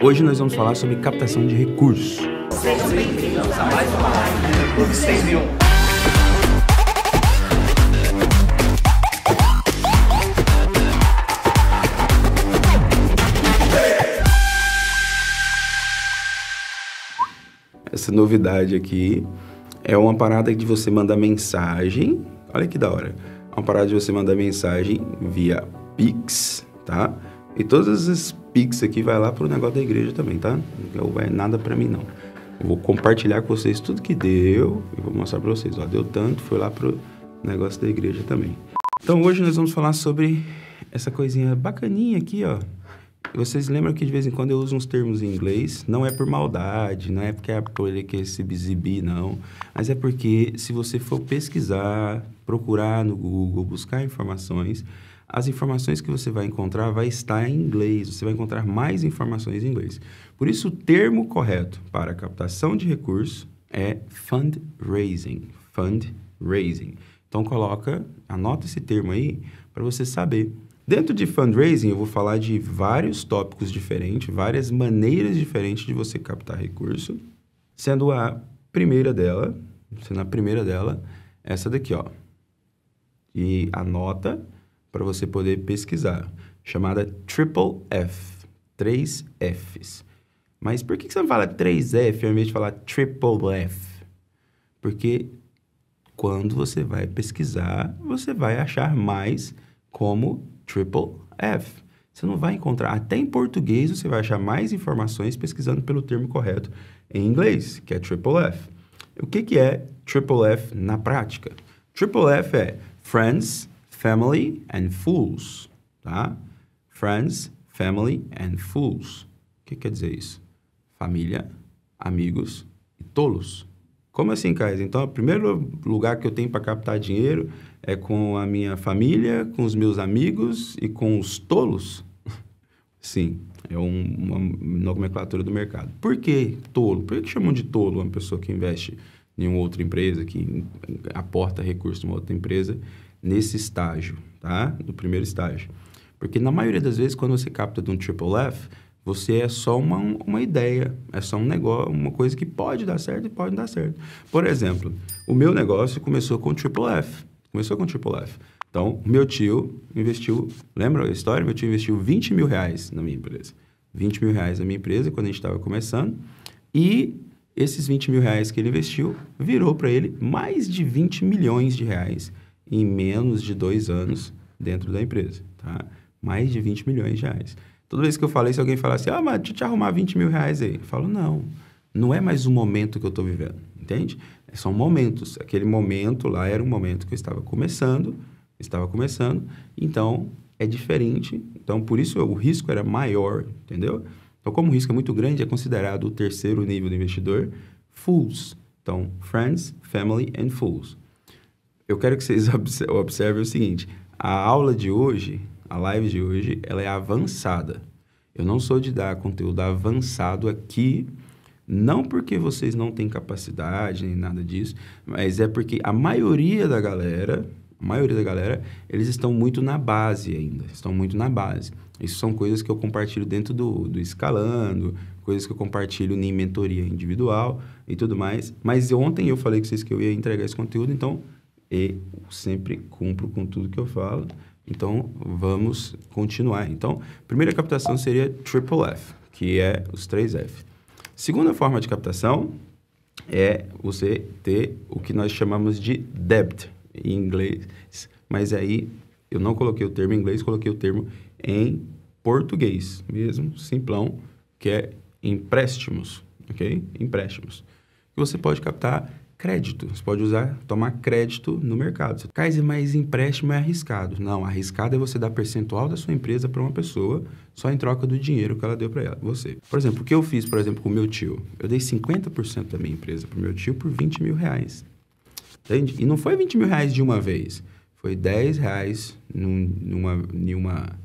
Hoje nós vamos falar sobre captação de recursos. Sejam bem-vindos a mais uma live do Clube 6001. Essa novidade aqui é uma parada de você mandar mensagem. Olha que da hora. É uma parada de você mandar mensagem via Pix, tá? E todos esses Pix aqui vai lá pro negócio da igreja também, tá? Não vai nada para mim, não. Eu vou compartilhar com vocês tudo que deu e vou mostrar para vocês. Ó, deu tanto, foi lá pro negócio da igreja também. Então hoje nós vamos falar sobre essa coisinha bacaninha aqui, ó. Vocês lembram que de vez em quando eu uso uns termos em inglês? Não é por maldade, não é porque é por ele quer se exibir, não. Mas é porque se você for pesquisar, procurar no Google, buscar informações, as informações que você vai encontrar vai estar em inglês, você vai encontrar mais informações em inglês. Por isso, o termo correto para captação de recursos é fundraising. Fundraising. Então, coloca, anota esse termo aí para você saber. Dentro de fundraising, eu vou falar de vários tópicos diferentes, várias maneiras diferentes de você captar recurso, sendo a primeira dela, sendo a primeira dela, essa daqui, ó. E anota, para você poder pesquisar, chamada Triple F, três Fs. Mas por que você não fala 3F ao invés de falar Triple F? Porque quando você vai pesquisar, você vai achar mais como Triple F. Você não vai encontrar, até em português, você vai achar mais informações pesquisando pelo termo correto em inglês, que é Triple F. O que, que é Triple F na prática? Triple F é Friends, family and fools, tá? Friends, family and fools. O que quer dizer isso? Família, amigos e tolos. Como assim, Caio? Então, o primeiro lugar que eu tenho para captar dinheiro é com a minha família, com os meus amigos e com os tolos? Sim, é um, uma nomenclatura do mercado. Por que tolo? Por que chamam de tolo uma pessoa que investe em uma outra empresa, que aporta recursos em outra empresa nesse estágio, tá? No primeiro estágio. Porque na maioria das vezes, quando você capta de um triple F, você é só uma, uma ideia, é só um negócio, uma coisa que pode dar certo e pode não dar certo. Por exemplo, o meu negócio começou com triple F. Começou com triple F. Então, meu tio investiu, lembra a história? Meu tio investiu 20 mil reais na minha empresa. 20 mil reais na minha empresa, quando a gente estava começando. E esses 20 mil reais que ele investiu virou para ele mais de 20 milhões de reais em menos de dois anos dentro da empresa, tá? Mais de 20 milhões de reais. Toda vez que eu falei, se alguém falasse, assim, ah, mas deixa eu te arrumar 20 mil reais aí. Eu falo, não, não é mais o momento que eu estou vivendo, entende? É São momentos. Aquele momento lá era um momento que eu estava começando, estava começando, então é diferente. Então, por isso o risco era maior, entendeu? Então, como o risco é muito grande, é considerado o terceiro nível do investidor, fools. Então, friends, family and fools eu quero que vocês observem o seguinte: a aula de hoje, a live de hoje, ela é avançada. Eu não sou de dar conteúdo avançado aqui, não porque vocês não têm capacidade nem nada disso, mas é porque a maioria da galera, a maioria da galera, eles estão muito na base ainda, estão muito na base. Isso são coisas que eu compartilho dentro do, do Escalando, coisas que eu compartilho em mentoria individual e tudo mais. Mas ontem eu falei com vocês que eu ia entregar esse conteúdo, então e sempre cumpro com tudo que eu falo. Então, vamos continuar. Então, primeira captação seria Triple F, que é os três F. Segunda forma de captação é você ter o que nós chamamos de debt em inglês, mas aí eu não coloquei o termo em inglês, coloquei o termo em português mesmo, simplão, que é empréstimos, ok? Empréstimos. você pode captar crédito. Você pode usar, tomar crédito no mercado. Kaiser, mas empréstimo é arriscado. Não, arriscado é você dar percentual da sua empresa para uma pessoa só em troca do dinheiro que ela deu para você. Por exemplo, o que eu fiz, por exemplo, com o meu tio? Eu dei 50% da minha empresa para o meu tio por 20 mil reais. Entende? E não foi 20 mil reais de uma vez. Foi 10 reais num, numa, numa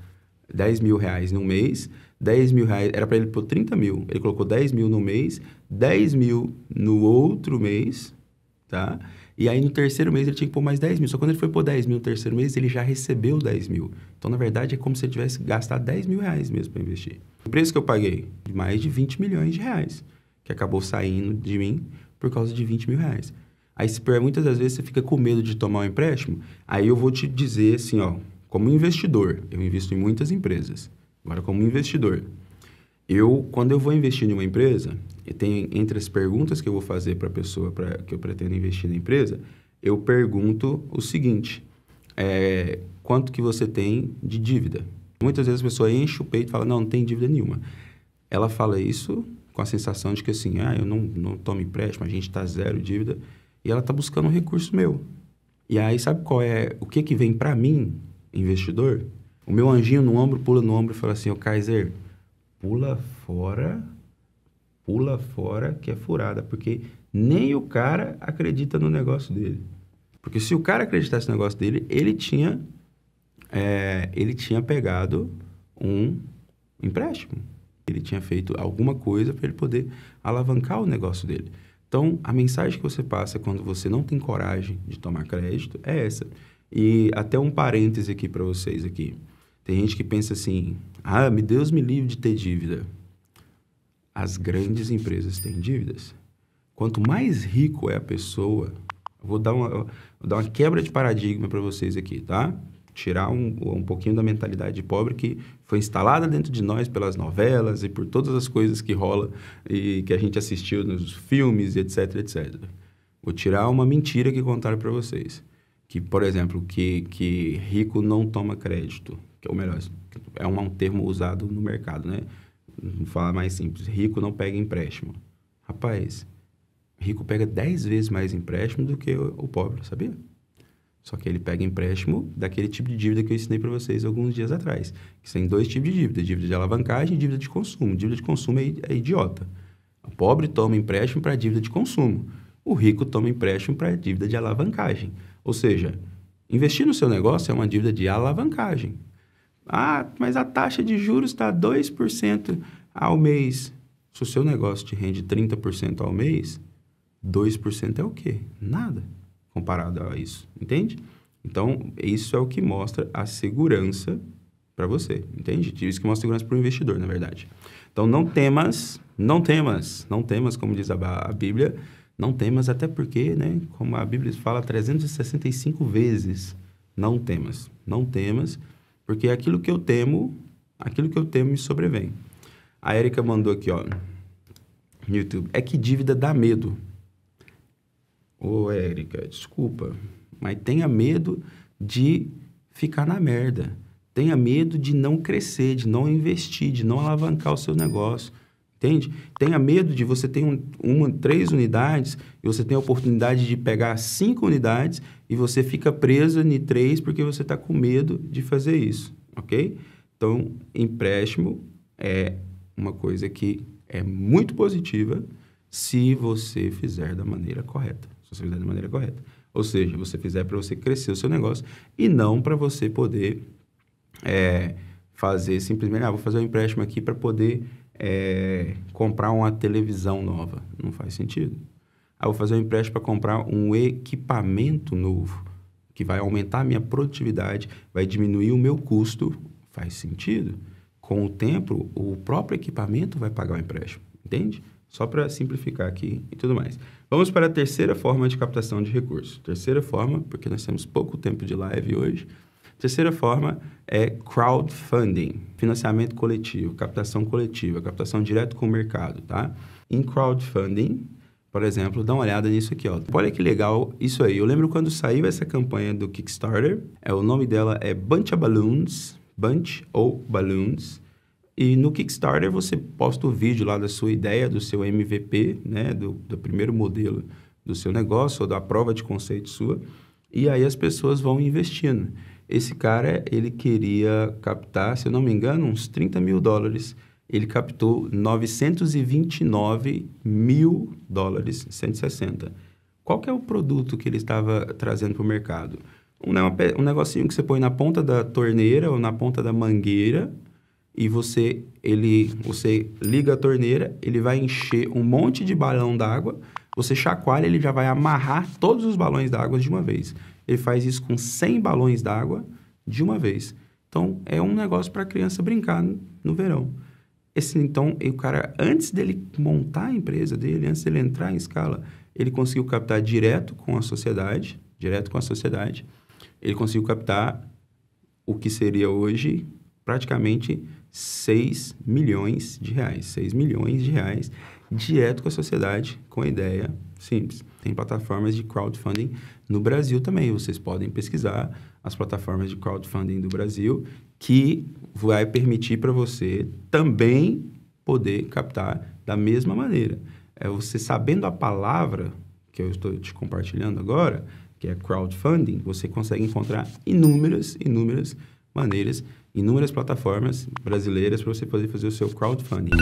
10 mil reais num mês, 10 mil reais, era para ele pôr 30 mil, ele colocou 10 mil no mês, 10 mil no outro mês, tá? E aí, no terceiro mês, ele tinha que pôr mais 10 mil. Só quando ele foi pôr 10 mil no terceiro mês, ele já recebeu 10 mil. Então, na verdade, é como se ele tivesse gastado 10 mil reais mesmo para investir. O preço que eu paguei? Mais de 20 milhões de reais, que acabou saindo de mim por causa de 20 mil reais. Aí, se, muitas das vezes, você fica com medo de tomar um empréstimo. Aí, eu vou te dizer assim, ó, como investidor, eu invisto em muitas empresas. Agora, como investidor, eu, quando eu vou investir em uma empresa, eu tenho entre as perguntas que eu vou fazer para a pessoa pra, que eu pretendo investir na empresa, eu pergunto o seguinte: é, quanto que você tem de dívida? Muitas vezes a pessoa enche o peito e fala: não, não tem dívida nenhuma. Ela fala isso com a sensação de que assim, ah, eu não, não tomo empréstimo, a gente está zero dívida, e ela está buscando um recurso meu. E aí, sabe qual é o que, que vem para mim, investidor? O meu anjinho no ombro pula no ombro e fala assim: Ô Kaiser, pula fora pula fora que é furada, porque nem o cara acredita no negócio dele. Porque se o cara acreditasse no negócio dele, ele tinha, é, ele tinha pegado um empréstimo. Ele tinha feito alguma coisa para ele poder alavancar o negócio dele. Então, a mensagem que você passa quando você não tem coragem de tomar crédito é essa. E até um parêntese aqui para vocês aqui. Tem gente que pensa assim: "Ah, me Deus me livre de ter dívida" as grandes empresas têm dívidas. Quanto mais rico é a pessoa, vou dar uma, vou dar uma quebra de paradigma para vocês aqui, tá? Tirar um, um pouquinho da mentalidade de pobre que foi instalada dentro de nós pelas novelas e por todas as coisas que rola e que a gente assistiu nos filmes, etc, etc. Vou tirar uma mentira que contaram para vocês. Que, por exemplo, que, que rico não toma crédito, que é o melhor, é um, é um termo usado no mercado, né? Vou falar mais simples. Rico não pega empréstimo. Rapaz, rico pega 10 vezes mais empréstimo do que o, o pobre, sabia? Só que ele pega empréstimo daquele tipo de dívida que eu ensinei para vocês alguns dias atrás. Que tem dois tipos de dívida: dívida de alavancagem e dívida de consumo. Dívida de consumo é, é idiota. O pobre toma empréstimo para dívida de consumo. O rico toma empréstimo para dívida de alavancagem. Ou seja, investir no seu negócio é uma dívida de alavancagem. Ah, mas a taxa de juros está 2% ao mês. Se o seu negócio te rende 30% ao mês, 2% é o quê? Nada comparado a isso, entende? Então, isso é o que mostra a segurança para você, entende? Isso que mostra segurança para o investidor, na verdade. Então, não temas, não temas, não temas, como diz a, a Bíblia, não temas, até porque, né, como a Bíblia fala 365 vezes, não temas, não temas, porque aquilo que eu temo, aquilo que eu temo me sobrevém. A Erika mandou aqui, ó, no YouTube. É que dívida dá medo. Ô, Érica, desculpa, mas tenha medo de ficar na merda. Tenha medo de não crescer, de não investir, de não alavancar o seu negócio entende? Tenha medo de você ter um, uma, três unidades e você tem a oportunidade de pegar cinco unidades e você fica preso em três porque você está com medo de fazer isso, ok? Então, empréstimo é uma coisa que é muito positiva se você fizer da maneira correta. Se você fizer da maneira correta. Ou seja, você fizer para você crescer o seu negócio e não para você poder é, fazer simplesmente, ah, vou fazer um empréstimo aqui para poder é, comprar uma televisão nova. Não faz sentido. Ah, vou fazer um empréstimo para comprar um equipamento novo, que vai aumentar a minha produtividade, vai diminuir o meu custo. Faz sentido. Com o tempo, o próprio equipamento vai pagar o empréstimo, entende? Só para simplificar aqui e tudo mais. Vamos para a terceira forma de captação de recursos. Terceira forma, porque nós temos pouco tempo de live hoje, Terceira forma é crowdfunding, financiamento coletivo, captação coletiva, captação direto com o mercado, tá? Em crowdfunding, por exemplo, dá uma olhada nisso aqui, ó. Olha que legal isso aí. Eu lembro quando saiu essa campanha do Kickstarter, é, o nome dela é Bunch of Balloons, Bunch ou Balloons. E no Kickstarter você posta o vídeo lá da sua ideia, do seu MVP, né, do, do primeiro modelo do seu negócio ou da prova de conceito sua, e aí as pessoas vão investindo. Esse cara, ele queria captar, se eu não me engano, uns 30 mil dólares. Ele captou 929 mil dólares, 160. Qual que é o produto que ele estava trazendo para o mercado? Um, um negocinho que você põe na ponta da torneira ou na ponta da mangueira e você, ele, você liga a torneira, ele vai encher um monte de balão d'água você chacoalha, ele já vai amarrar todos os balões d'água de uma vez. Ele faz isso com 100 balões d'água de uma vez. Então, é um negócio para a criança brincar no verão. Esse, então, o cara, antes dele montar a empresa dele, antes dele entrar em escala, ele conseguiu captar direto com a sociedade, direto com a sociedade, ele conseguiu captar o que seria hoje praticamente 6 milhões de reais. 6 milhões de reais direto com a sociedade, com a ideia simples. Tem plataformas de crowdfunding no Brasil também. Vocês podem pesquisar as plataformas de crowdfunding do Brasil, que vai permitir para você também poder captar da mesma maneira. É você sabendo a palavra que eu estou te compartilhando agora, que é crowdfunding, você consegue encontrar inúmeras, inúmeras maneiras, inúmeras plataformas brasileiras para você poder fazer o seu crowdfunding.